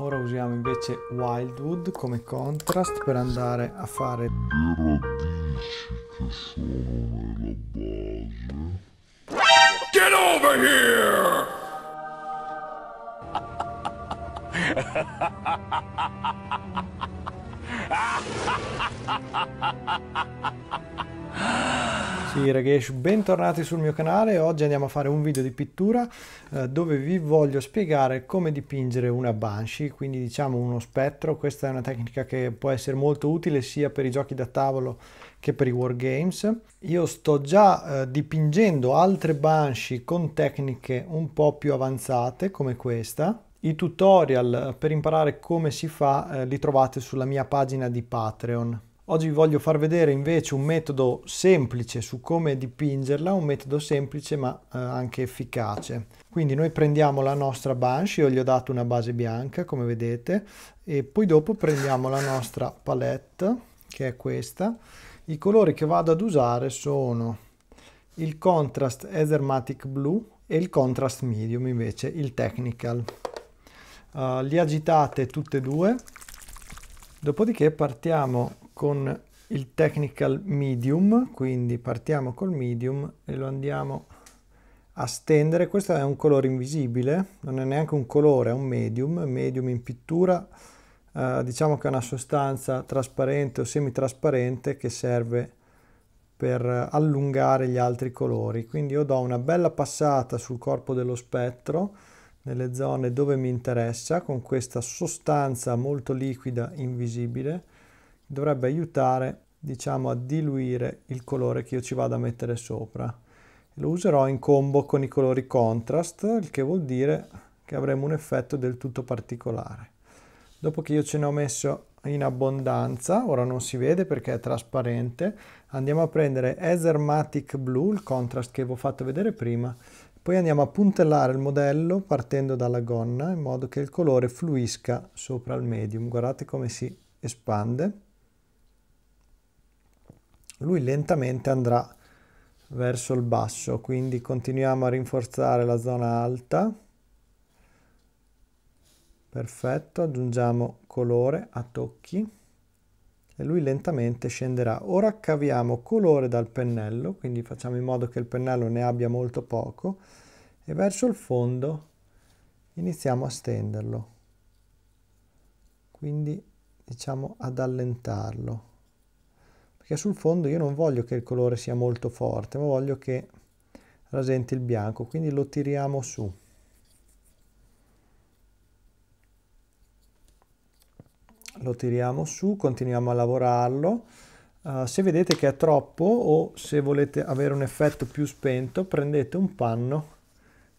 Ora usiamo invece Wildwood come contrast per andare a fare le radici che sono nella base. Get over here! ragazzi Ragesh, bentornati sul mio canale. Oggi andiamo a fare un video di pittura eh, dove vi voglio spiegare come dipingere una Banshee, quindi diciamo uno spettro. Questa è una tecnica che può essere molto utile sia per i giochi da tavolo che per i wargames. Io sto già eh, dipingendo altre Banshee con tecniche un po' più avanzate come questa. I tutorial eh, per imparare come si fa eh, li trovate sulla mia pagina di Patreon Oggi vi voglio far vedere invece un metodo semplice su come dipingerla, un metodo semplice ma eh, anche efficace. Quindi noi prendiamo la nostra Banshee, io gli ho dato una base bianca come vedete, e poi dopo prendiamo la nostra palette che è questa. I colori che vado ad usare sono il contrast Ethermatic Blue e il contrast medium invece, il technical. Uh, li agitate tutte e due, dopodiché partiamo con il technical medium, quindi partiamo col medium e lo andiamo a stendere. Questo è un colore invisibile, non è neanche un colore, è un medium, medium in pittura, eh, diciamo che è una sostanza trasparente o semitrasparente che serve per allungare gli altri colori. Quindi io do una bella passata sul corpo dello spettro, nelle zone dove mi interessa, con questa sostanza molto liquida invisibile, dovrebbe aiutare diciamo a diluire il colore che io ci vado a mettere sopra lo userò in combo con i colori contrast il che vuol dire che avremo un effetto del tutto particolare dopo che io ce ne ho messo in abbondanza ora non si vede perché è trasparente andiamo a prendere Ethermatic Blue il contrast che vi ho fatto vedere prima poi andiamo a puntellare il modello partendo dalla gonna in modo che il colore fluisca sopra il medium guardate come si espande lui lentamente andrà verso il basso, quindi continuiamo a rinforzare la zona alta. Perfetto, aggiungiamo colore a tocchi e lui lentamente scenderà. Ora caviamo colore dal pennello, quindi facciamo in modo che il pennello ne abbia molto poco e verso il fondo iniziamo a stenderlo, quindi diciamo ad allentarlo perché sul fondo io non voglio che il colore sia molto forte ma voglio che rasenti il bianco quindi lo tiriamo su lo tiriamo su continuiamo a lavorarlo uh, se vedete che è troppo o se volete avere un effetto più spento prendete un panno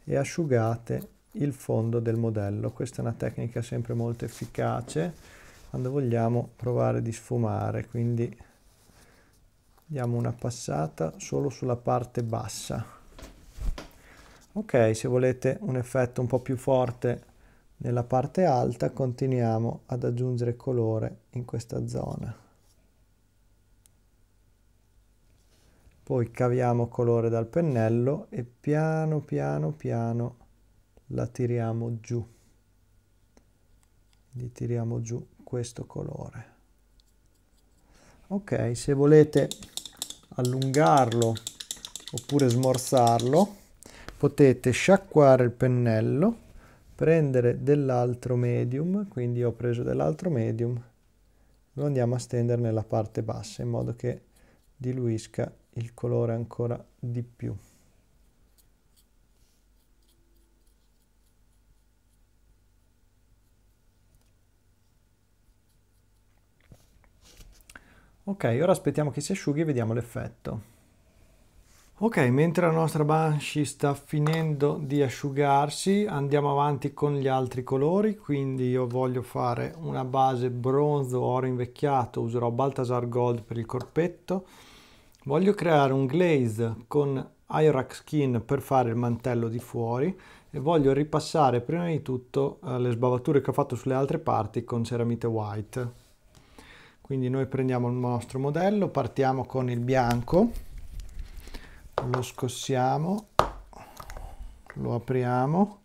e asciugate il fondo del modello questa è una tecnica sempre molto efficace quando vogliamo provare di sfumare quindi diamo una passata solo sulla parte bassa ok se volete un effetto un po più forte nella parte alta continuiamo ad aggiungere colore in questa zona poi caviamo colore dal pennello e piano piano piano la tiriamo giù quindi tiriamo giù questo colore ok se volete allungarlo oppure smorzarlo, potete sciacquare il pennello, prendere dell'altro medium, quindi ho preso dell'altro medium, lo andiamo a stendere nella parte bassa in modo che diluisca il colore ancora di più. Ok, ora aspettiamo che si asciughi e vediamo l'effetto. Ok, mentre la nostra Banshee sta finendo di asciugarsi, andiamo avanti con gli altri colori, quindi io voglio fare una base bronzo oro invecchiato, userò Baltasar Gold per il corpetto. Voglio creare un glaze con Irak Skin per fare il mantello di fuori e voglio ripassare prima di tutto eh, le sbavature che ho fatto sulle altre parti con Ceramite White. Quindi noi prendiamo il nostro modello, partiamo con il bianco, lo scossiamo, lo apriamo,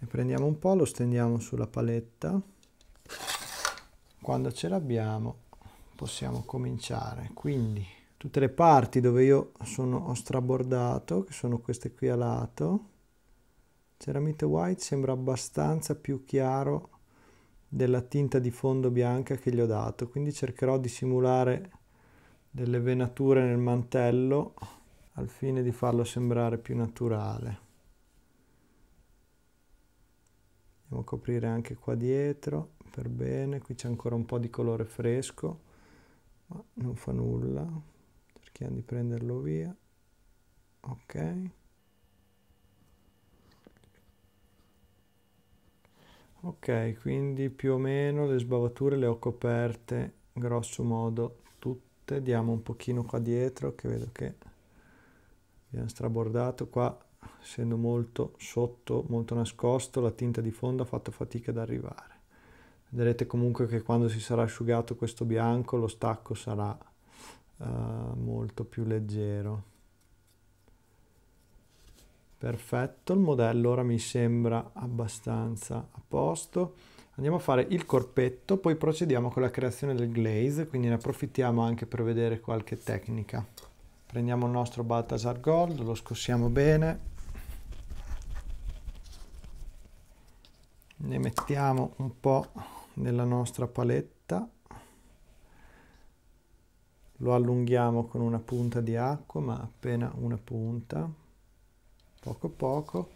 ne prendiamo un po', lo stendiamo sulla paletta. Quando ce l'abbiamo possiamo cominciare. Quindi tutte le parti dove io sono, ho strabordato, che sono queste qui a lato, Ceramite White sembra abbastanza più chiaro della tinta di fondo bianca che gli ho dato quindi cercherò di simulare delle venature nel mantello al fine di farlo sembrare più naturale andiamo a coprire anche qua dietro per bene qui c'è ancora un po' di colore fresco ma non fa nulla cerchiamo di prenderlo via ok ok quindi più o meno le sbavature le ho coperte grosso modo tutte diamo un pochino qua dietro che vedo che abbiamo strabordato qua essendo molto sotto molto nascosto la tinta di fondo ha fatto fatica ad arrivare vedrete comunque che quando si sarà asciugato questo bianco lo stacco sarà uh, molto più leggero Perfetto, il modello ora mi sembra abbastanza a posto. Andiamo a fare il corpetto, poi procediamo con la creazione del glaze, quindi ne approfittiamo anche per vedere qualche tecnica. Prendiamo il nostro Baltasar Gold, lo scossiamo bene, ne mettiamo un po' nella nostra paletta, lo allunghiamo con una punta di acqua, ma appena una punta, poco poco,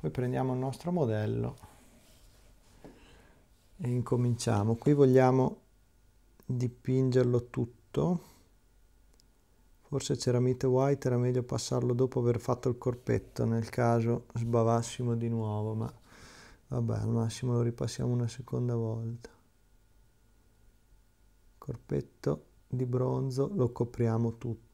poi prendiamo il nostro modello e incominciamo. Qui vogliamo dipingerlo tutto, forse ceramite white era meglio passarlo dopo aver fatto il corpetto, nel caso sbavassimo di nuovo, ma vabbè al massimo lo ripassiamo una seconda volta. Corpetto di bronzo lo copriamo tutto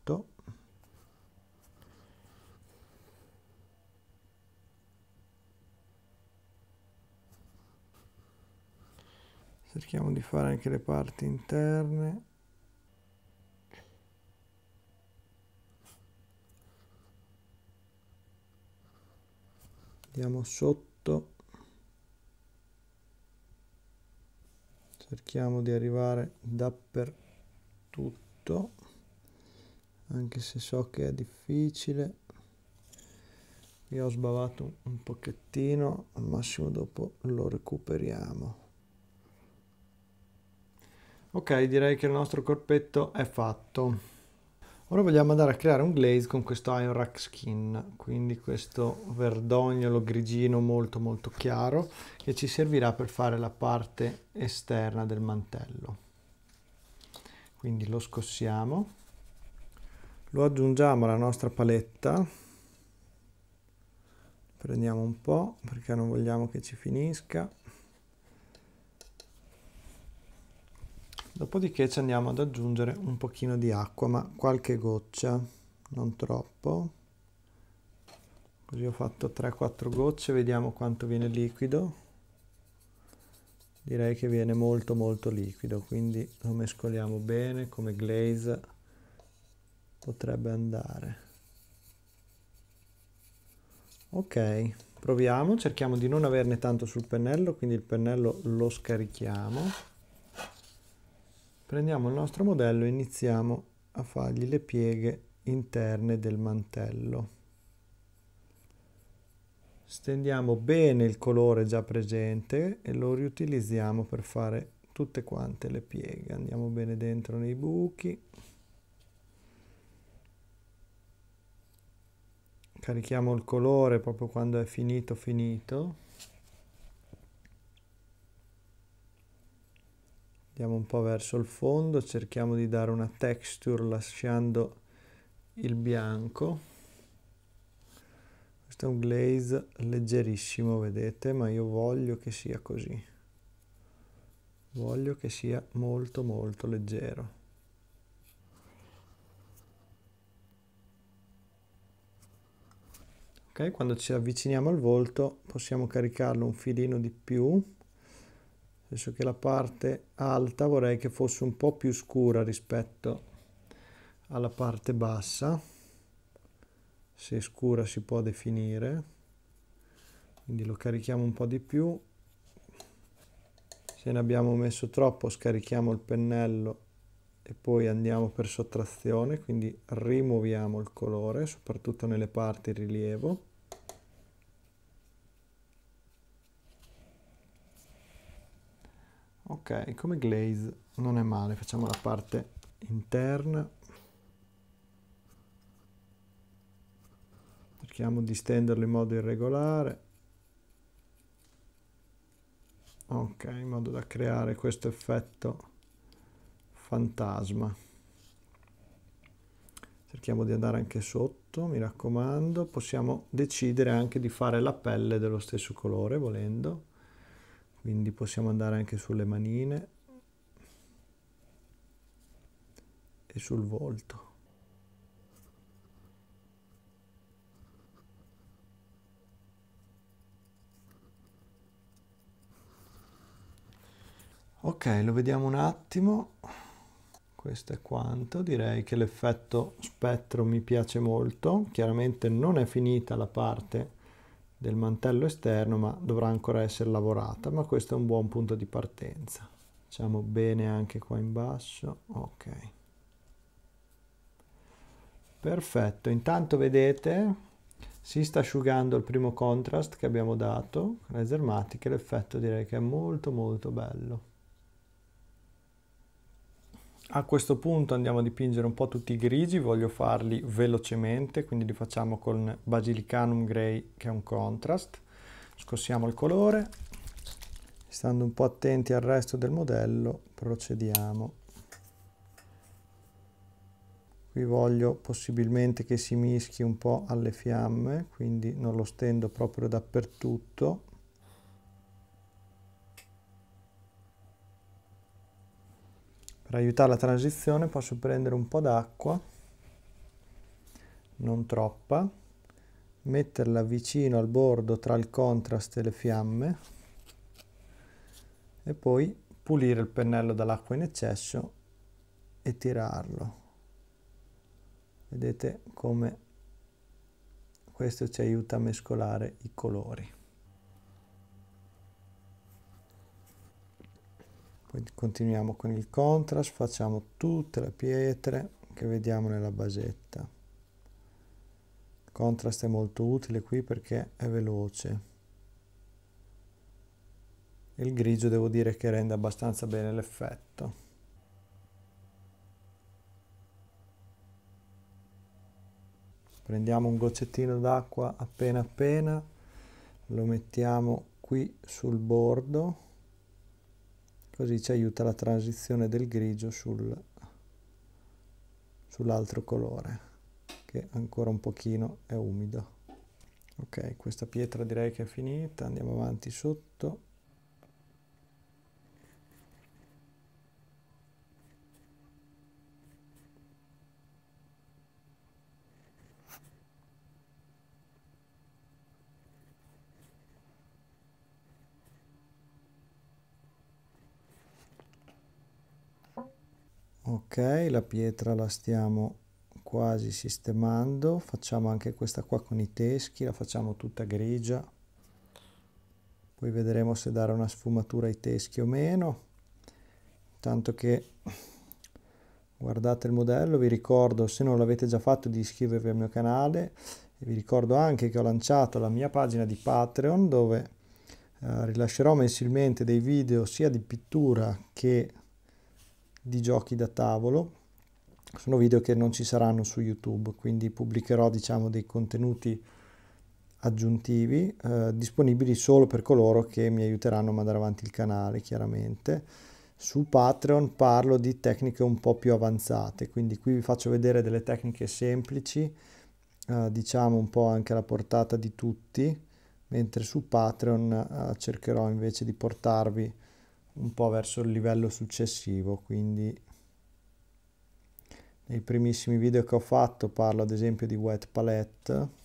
cerchiamo di fare anche le parti interne andiamo sotto cerchiamo di arrivare dappertutto anche se so che è difficile io ho sbavato un pochettino al massimo dopo lo recuperiamo Ok, direi che il nostro corpetto è fatto. Ora vogliamo andare a creare un glaze con questo Iron Rack Skin, quindi questo verdognolo grigino molto molto chiaro che ci servirà per fare la parte esterna del mantello. Quindi lo scossiamo, lo aggiungiamo alla nostra paletta, prendiamo un po' perché non vogliamo che ci finisca. dopodiché ci andiamo ad aggiungere un pochino di acqua ma qualche goccia non troppo così ho fatto 3-4 gocce vediamo quanto viene liquido direi che viene molto molto liquido quindi lo mescoliamo bene come glaze potrebbe andare ok proviamo cerchiamo di non averne tanto sul pennello quindi il pennello lo scarichiamo prendiamo il nostro modello e iniziamo a fargli le pieghe interne del mantello stendiamo bene il colore già presente e lo riutilizziamo per fare tutte quante le pieghe andiamo bene dentro nei buchi carichiamo il colore proprio quando è finito finito andiamo un po' verso il fondo, cerchiamo di dare una texture lasciando il bianco. Questo è un glaze leggerissimo, vedete, ma io voglio che sia così. Voglio che sia molto molto leggero. Ok, quando ci avviciniamo al volto possiamo caricarlo un filino di più adesso che la parte alta vorrei che fosse un po' più scura rispetto alla parte bassa se scura si può definire quindi lo carichiamo un po' di più se ne abbiamo messo troppo scarichiamo il pennello e poi andiamo per sottrazione quindi rimuoviamo il colore soprattutto nelle parti in rilievo ok come glaze non è male facciamo la parte interna cerchiamo di stenderlo in modo irregolare ok in modo da creare questo effetto fantasma cerchiamo di andare anche sotto mi raccomando possiamo decidere anche di fare la pelle dello stesso colore volendo quindi possiamo andare anche sulle manine e sul volto ok lo vediamo un attimo questo è quanto direi che l'effetto spettro mi piace molto chiaramente non è finita la parte del mantello esterno ma dovrà ancora essere lavorata ma questo è un buon punto di partenza facciamo bene anche qua in basso ok perfetto intanto vedete si sta asciugando il primo contrast che abbiamo dato le zermatiche l'effetto direi che è molto molto bello a questo punto andiamo a dipingere un po' tutti i grigi, voglio farli velocemente, quindi li facciamo con Basilicanum Grey che è un contrast. Scossiamo il colore, stando un po' attenti al resto del modello procediamo. Qui voglio possibilmente che si mischi un po' alle fiamme, quindi non lo stendo proprio dappertutto. Per aiutare la transizione posso prendere un po' d'acqua, non troppa, metterla vicino al bordo tra il contrast e le fiamme e poi pulire il pennello dall'acqua in eccesso e tirarlo. Vedete come questo ci aiuta a mescolare i colori. continuiamo con il contrast, facciamo tutte le pietre che vediamo nella basetta. Il contrast è molto utile qui perché è veloce. Il grigio devo dire che rende abbastanza bene l'effetto. Prendiamo un goccettino d'acqua appena appena, lo mettiamo qui sul bordo così ci aiuta la transizione del grigio sul, sull'altro colore che ancora un pochino è umido ok questa pietra direi che è finita andiamo avanti sotto ok la pietra la stiamo quasi sistemando facciamo anche questa qua con i teschi la facciamo tutta grigia poi vedremo se dare una sfumatura ai teschi o meno tanto che guardate il modello vi ricordo se non l'avete già fatto di iscrivervi al mio canale e vi ricordo anche che ho lanciato la mia pagina di patreon dove eh, rilascerò mensilmente dei video sia di pittura che di giochi da tavolo. Sono video che non ci saranno su YouTube, quindi pubblicherò diciamo, dei contenuti aggiuntivi eh, disponibili solo per coloro che mi aiuteranno a mandare avanti il canale, chiaramente. Su Patreon parlo di tecniche un po' più avanzate, quindi qui vi faccio vedere delle tecniche semplici, eh, diciamo un po' anche alla portata di tutti, mentre su Patreon eh, cercherò invece di portarvi un po' verso il livello successivo, quindi nei primissimi video che ho fatto parlo ad esempio di wet palette,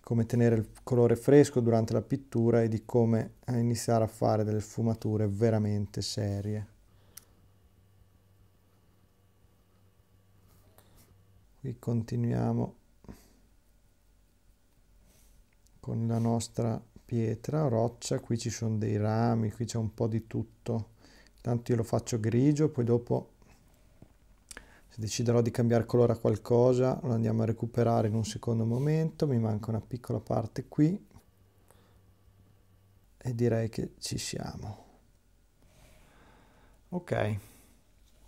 come tenere il colore fresco durante la pittura e di come iniziare a fare delle sfumature veramente serie. Qui continuiamo con la nostra pietra, roccia, qui ci sono dei rami, qui c'è un po' di tutto. Tanto io lo faccio grigio, poi dopo se deciderò di cambiare colore a qualcosa lo andiamo a recuperare in un secondo momento, mi manca una piccola parte qui e direi che ci siamo. Ok.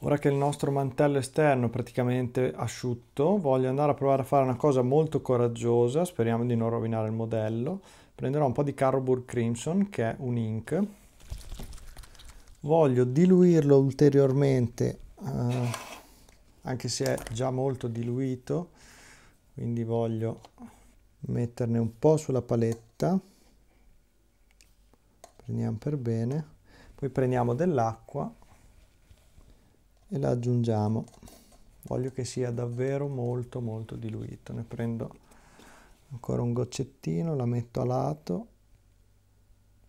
Ora che il nostro mantello esterno è praticamente asciutto, voglio andare a provare a fare una cosa molto coraggiosa, speriamo di non rovinare il modello. Prenderò un po' di Carbour Crimson, che è un ink. Voglio diluirlo ulteriormente, eh, anche se è già molto diluito, quindi voglio metterne un po' sulla paletta. Prendiamo per bene. Poi prendiamo dell'acqua e la aggiungiamo voglio che sia davvero molto molto diluito ne prendo ancora un goccettino la metto a lato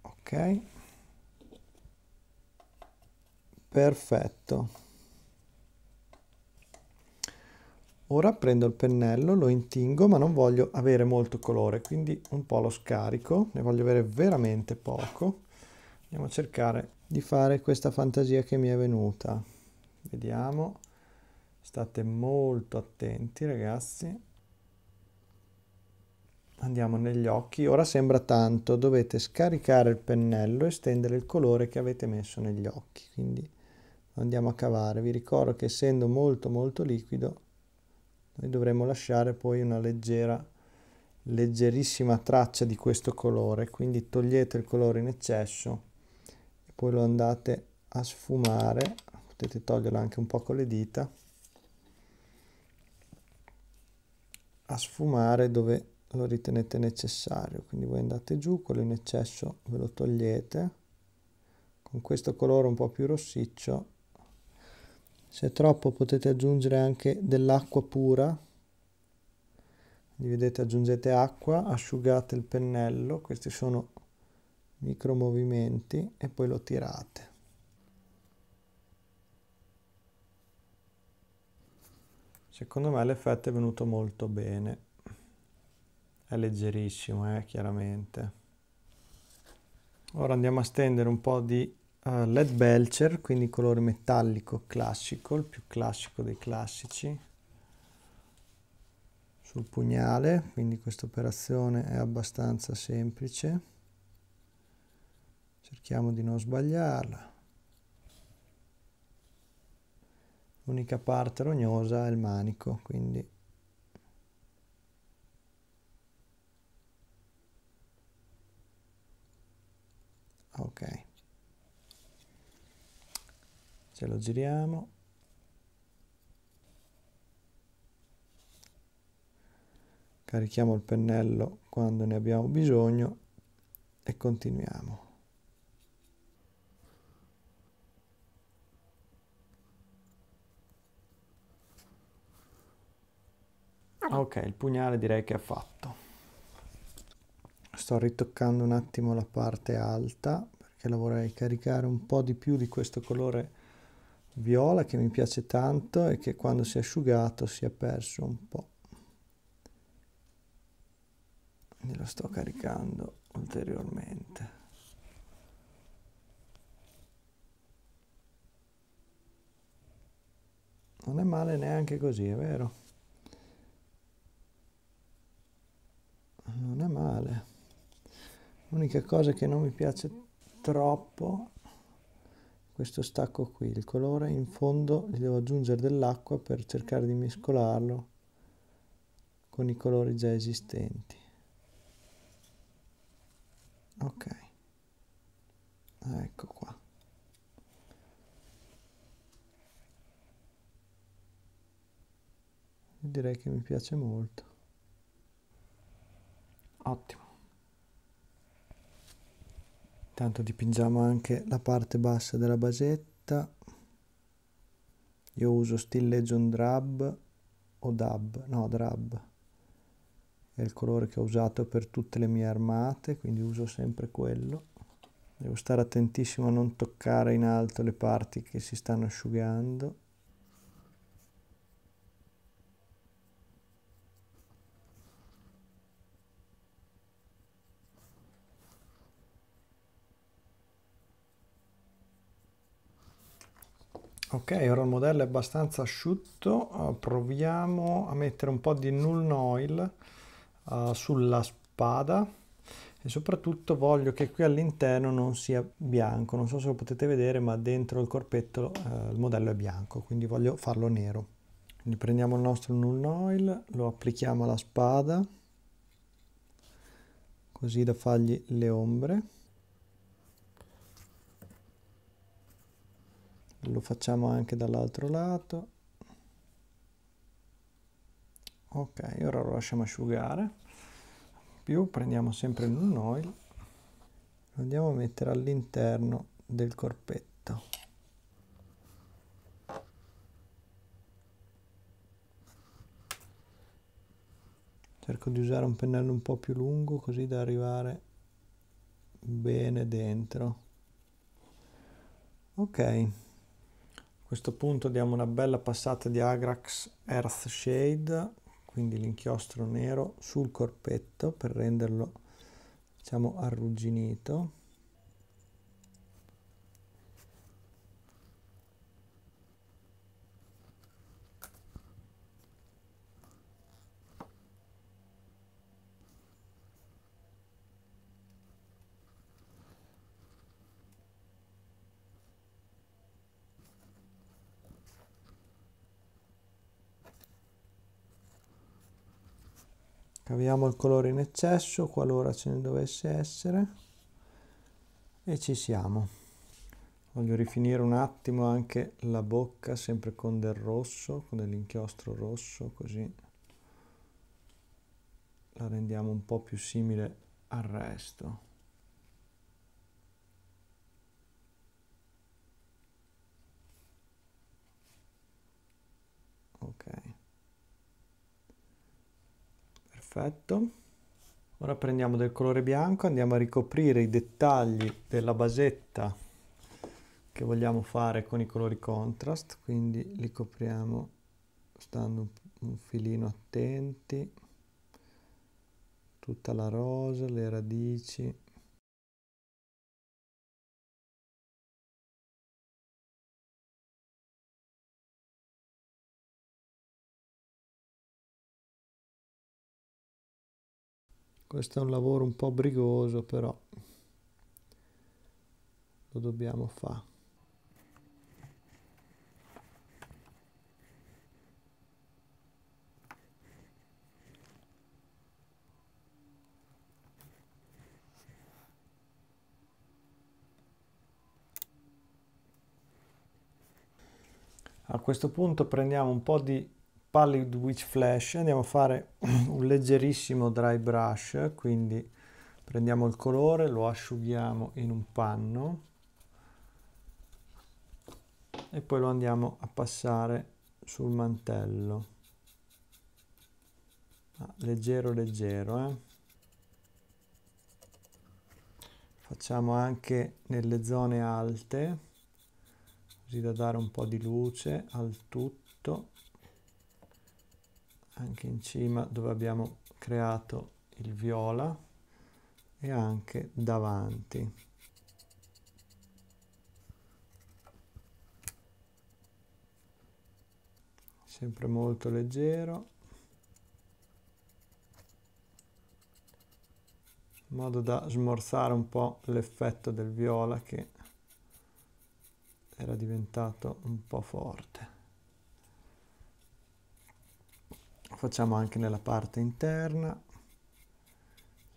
ok perfetto ora prendo il pennello lo intingo ma non voglio avere molto colore quindi un po lo scarico ne voglio avere veramente poco andiamo a cercare di fare questa fantasia che mi è venuta vediamo state molto attenti ragazzi andiamo negli occhi ora sembra tanto dovete scaricare il pennello e stendere il colore che avete messo negli occhi quindi andiamo a cavare vi ricordo che essendo molto molto liquido noi dovremo lasciare poi una leggera leggerissima traccia di questo colore quindi togliete il colore in eccesso e poi lo andate a sfumare potete toglierla anche un po' con le dita a sfumare dove lo ritenete necessario quindi voi andate giù quello in eccesso ve lo togliete con questo colore un po' più rossiccio se è troppo potete aggiungere anche dell'acqua pura quindi vedete aggiungete acqua asciugate il pennello questi sono micro movimenti e poi lo tirate Secondo me l'effetto è venuto molto bene. È leggerissimo, eh, chiaramente. Ora andiamo a stendere un po' di uh, LED Belcher, quindi colore metallico classico, il più classico dei classici, sul pugnale, quindi questa operazione è abbastanza semplice. Cerchiamo di non sbagliarla. l'unica parte rognosa è il manico, quindi ok ce lo giriamo carichiamo il pennello quando ne abbiamo bisogno e continuiamo pugnale. Ah, ok, il pugnale direi che è fatto. Sto ritoccando un attimo la parte alta perché la vorrei caricare un po' di più di questo colore viola che mi piace tanto e che quando si è asciugato si è perso un po'. Quindi lo sto caricando ulteriormente. Non è male neanche così, è vero? male. L'unica cosa che non mi piace troppo questo stacco qui, il colore in fondo gli devo aggiungere dell'acqua per cercare di mescolarlo con i colori già esistenti. Ok, ecco qua. Direi che mi piace molto ottimo intanto dipingiamo anche la parte bassa della basetta io uso stilleggio Legion drab o dab no drab è il colore che ho usato per tutte le mie armate quindi uso sempre quello devo stare attentissimo a non toccare in alto le parti che si stanno asciugando Ok, ora il modello è abbastanza asciutto, ah, proviamo a mettere un po' di null oil uh, ah, sulla spada e soprattutto voglio che qui all'interno non sia bianco, non so se lo potete vedere ma dentro il corpetto uh, il modello è bianco, quindi voglio farlo nero. Quindi prendiamo il nostro null oil, lo applichiamo alla spada così da fargli le ombre. lo facciamo anche dall'altro lato ok ora lo lasciamo asciugare più prendiamo sempre il non oil lo andiamo a mettere all'interno del corpetto cerco di usare un pennello un po' più lungo così da arrivare bene dentro ok questo punto diamo una bella passata di Agrax Earth Shade, quindi l'inchiostro nero sul corpetto per renderlo diciamo arrugginito. Abbiamo il colore in eccesso, qualora ce ne dovesse essere, e ci siamo. Voglio rifinire un attimo anche la bocca, sempre con del rosso, con dell'inchiostro rosso, così la rendiamo un po' più simile al resto. perfetto ora prendiamo del colore bianco andiamo a ricoprire i dettagli della basetta che vogliamo fare con i colori contrast quindi li copriamo stando un filino attenti tutta la rosa le radici questo è un lavoro un po' brigoso però lo dobbiamo fare A questo punto prendiamo un po' di Pallid Witch Flash, andiamo a fare un leggerissimo dry brush, quindi prendiamo il colore, lo asciughiamo in un panno e poi lo andiamo a passare sul mantello. Ah, leggero, leggero. Eh? Facciamo anche nelle zone alte, così da dare un po' di luce al tutto anche in cima dove abbiamo creato il viola e anche davanti sempre molto leggero in modo da smorzare un po' l'effetto del viola che era diventato un po' forte facciamo anche nella parte interna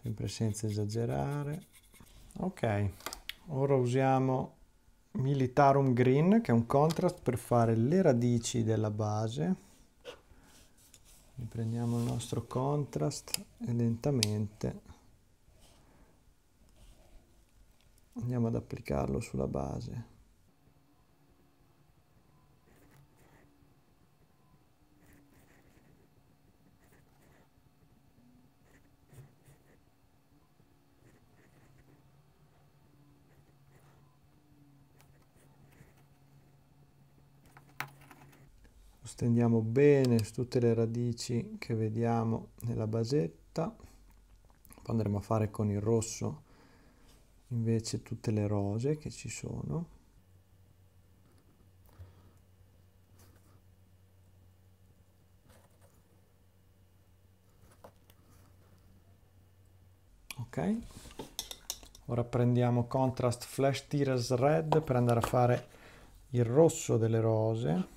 sempre senza esagerare ok ora usiamo militarum green che è un contrast per fare le radici della base prendiamo il nostro contrast e lentamente andiamo ad applicarlo sulla base stendiamo bene su tutte le radici che vediamo nella basetta poi andremo a fare con il rosso invece tutte le rose che ci sono ok ora prendiamo contrast flash tears red per andare a fare il rosso delle rose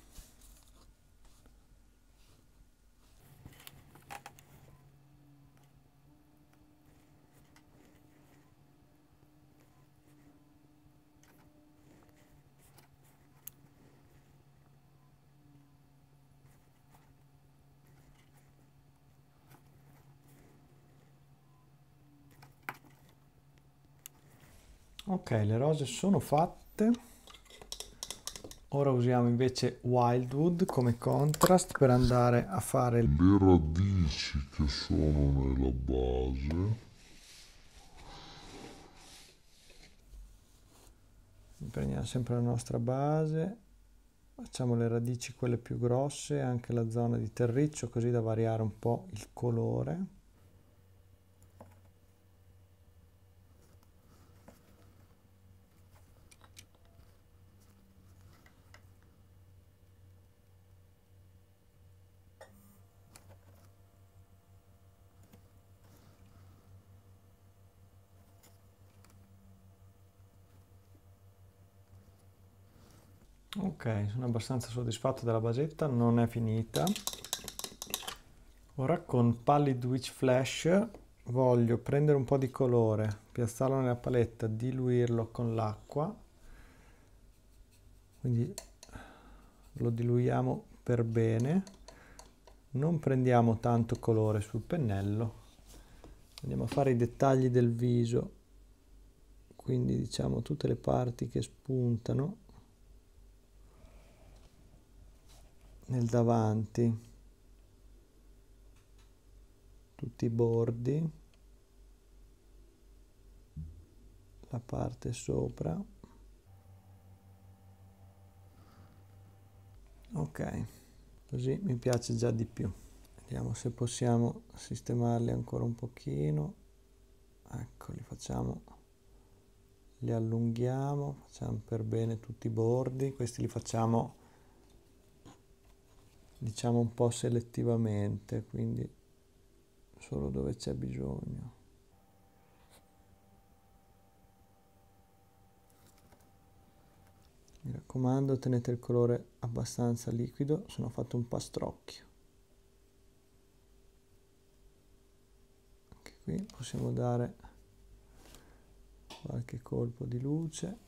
ok le rose sono fatte ora usiamo invece wildwood come contrast per andare a fare le radici che sono nella base prendiamo sempre la nostra base facciamo le radici quelle più grosse anche la zona di terriccio così da variare un po' il colore sono abbastanza soddisfatto della basetta non è finita ora con Pallid Witch Flash voglio prendere un po' di colore piazzarlo nella paletta diluirlo con l'acqua quindi lo diluiamo per bene non prendiamo tanto colore sul pennello andiamo a fare i dettagli del viso quindi diciamo tutte le parti che spuntano nel davanti tutti i bordi la parte sopra ok così mi piace già di più vediamo se possiamo sistemarli ancora un pochino ecco li facciamo li allunghiamo facciamo per bene tutti i bordi questi li facciamo diciamo un po' selettivamente, quindi solo dove c'è bisogno. Mi raccomando, tenete il colore abbastanza liquido, sono fatto un pastrocchio. Anche qui possiamo dare qualche colpo di luce.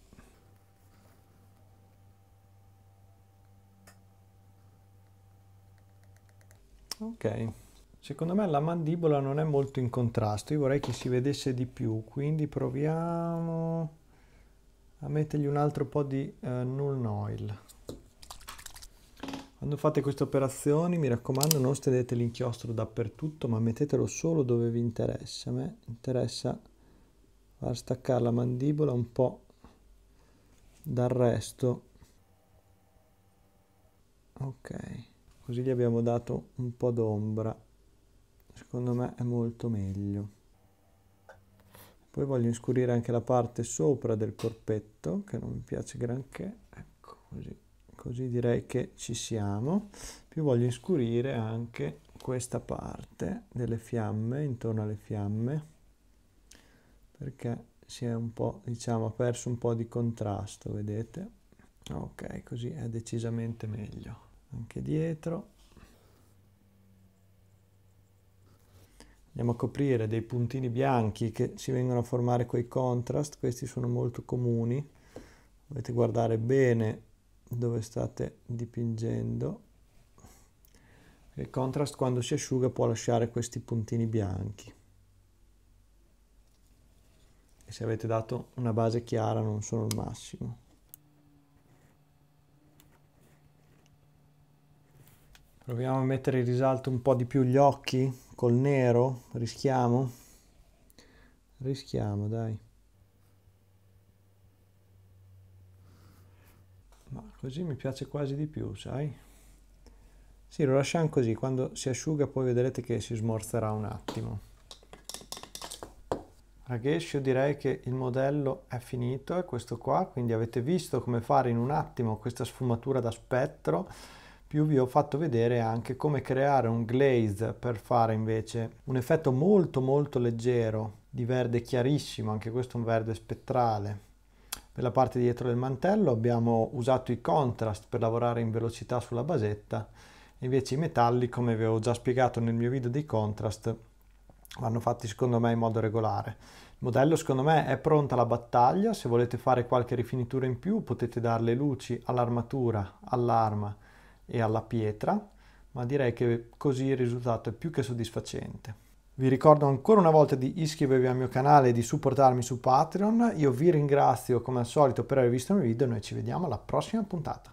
Ok. Secondo me la mandibola non è molto in contrasto, io vorrei che si vedesse di più, quindi proviamo a mettergli un altro po' di uh, null oil. Quando fate queste operazioni mi raccomando non stendete l'inchiostro dappertutto ma mettetelo solo dove vi interessa. A me interessa far staccare la mandibola un po' dal resto. Ok così gli abbiamo dato un po' d'ombra secondo me è molto meglio poi voglio inscurire anche la parte sopra del corpetto che non mi piace granché ecco così così direi che ci siamo più voglio inscurire anche questa parte delle fiamme intorno alle fiamme perché si è un po' diciamo perso un po' di contrasto vedete ok così è decisamente meglio anche dietro. Andiamo a coprire dei puntini bianchi che si vengono a formare quei contrast, questi sono molto comuni, dovete guardare bene dove state dipingendo. Il contrast quando si asciuga può lasciare questi puntini bianchi. E se avete dato una base chiara non sono il massimo. Proviamo a mettere in risalto un po' di più gli occhi col nero, rischiamo? Rischiamo, dai. Ma così mi piace quasi di più, sai? Sì, lo lasciamo così, quando si asciuga poi vedrete che si smorzerà un attimo. Ragazzi, io direi che il modello è finito, è questo qua, quindi avete visto come fare in un attimo questa sfumatura da spettro più vi ho fatto vedere anche come creare un glaze per fare invece un effetto molto molto leggero di verde chiarissimo, anche questo è un verde spettrale. Per la parte dietro del mantello abbiamo usato i contrast per lavorare in velocità sulla basetta, invece i metalli, come vi ho già spiegato nel mio video dei contrast, vanno fatti secondo me in modo regolare. Il modello secondo me è pronta alla battaglia, se volete fare qualche rifinitura in più potete dare le luci all'armatura, all'arma, e alla pietra, ma direi che così il risultato è più che soddisfacente. Vi ricordo ancora una volta di iscrivervi al mio canale e di supportarmi su Patreon. Io vi ringrazio come al solito per aver visto il mio video e noi ci vediamo alla prossima puntata.